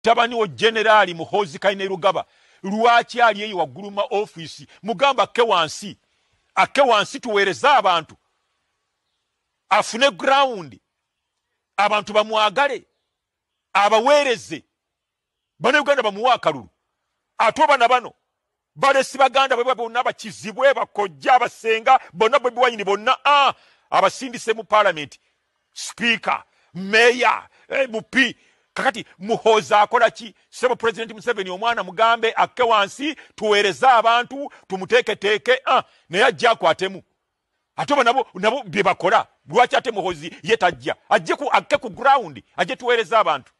mutabani wo generaali muhoozi kaine rugaba lwaki ali eyo wagguluma ofiisi mugamba akke wansi akke wansi tuweereze abantu afune gurawundi abantu bamwagale abaweereze bana uganda bamuwa akalulu ate obana bano balesi baganda bwe bonna bakizibwe bakojja abasenga bonna bwebiwanyini bonna a abasindise mu paalamenti sipiika meeya eh, mupi kakati muhoza akola ki sebo president museveni omwana mugambe akke wansi tuweereze abantu tumuteeketeeke uh, naye ajja akwatemu ate oba nabo nabo bye bakola lwaki ate muhozi yetajja ajjeku akke ku ground ajje tuweereze abantu